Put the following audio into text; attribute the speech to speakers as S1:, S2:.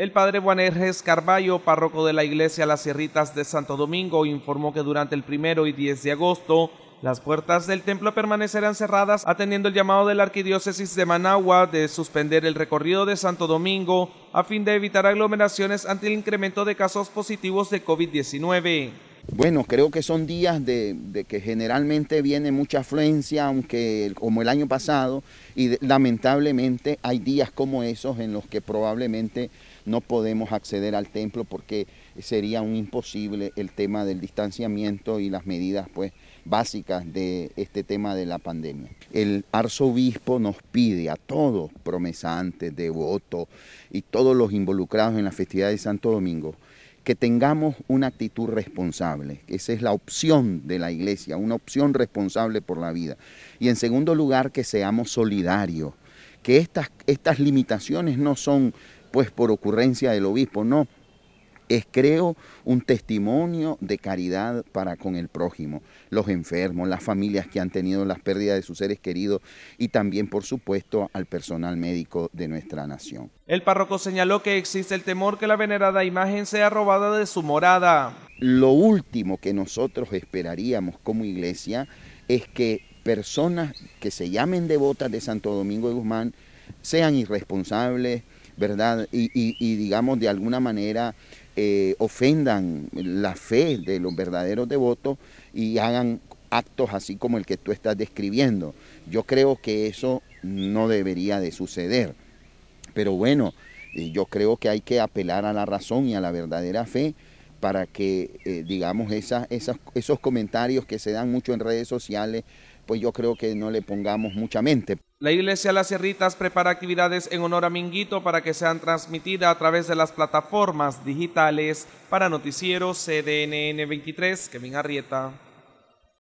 S1: El padre Juan Erges Carballo, párroco de la iglesia Las Sierritas de Santo Domingo, informó que durante el primero y 10 de agosto las puertas del templo permanecerán cerradas atendiendo el llamado de la Arquidiócesis de Managua de suspender el recorrido de Santo Domingo a fin de evitar aglomeraciones ante el incremento de casos positivos de COVID-19.
S2: Bueno, creo que son días de, que generalmente viene mucha afluencia, aunque como el año pasado, y lamentablemente hay días como esos en los que probablemente no podemos acceder al templo porque sería un imposible el tema del distanciamiento y las medidas pues básicas de este tema de la pandemia. El arzobispo nos pide a todos, promesantes, devotos y todos los involucrados en la festividad de Santo Domingo, que tengamos una actitud responsable. Esa es la opción de la iglesia, una opción responsable por la vida. Y en segundo lugar, que seamos solidarios, que estas, estas limitaciones no son pues por ocurrencia del obispo, no, es, creo, un testimonio de caridad para con el prójimo, los enfermos, las familias que han tenido las pérdidas de sus seres queridos y también, por supuesto, al personal médico de nuestra nación.
S1: El párroco señaló que existe el temor que la venerada imagen sea robada de su morada.
S2: Lo último que nosotros esperaríamos como iglesia es que personas que se llamen devotas de Santo Domingo de Guzmán sean irresponsables, ¿verdad? Y, y, digamos de alguna manera eh, ofendan la fe de los verdaderos devotos y hagan actos así como el que tú estás describiendo. Yo creo que eso no debería de suceder. Pero bueno, eh, yo creo que hay que apelar a la razón y a la verdadera fe para que, eh, digamos, esos comentarios que se dan mucho en redes sociales, pues yo creo que no le pongamos mucha mente.
S1: La Iglesia Las Sierritas prepara actividades en honor a Minguito para que sean transmitidas a través de las plataformas digitales para Noticiero CDNN 23, Kevin Arrieta.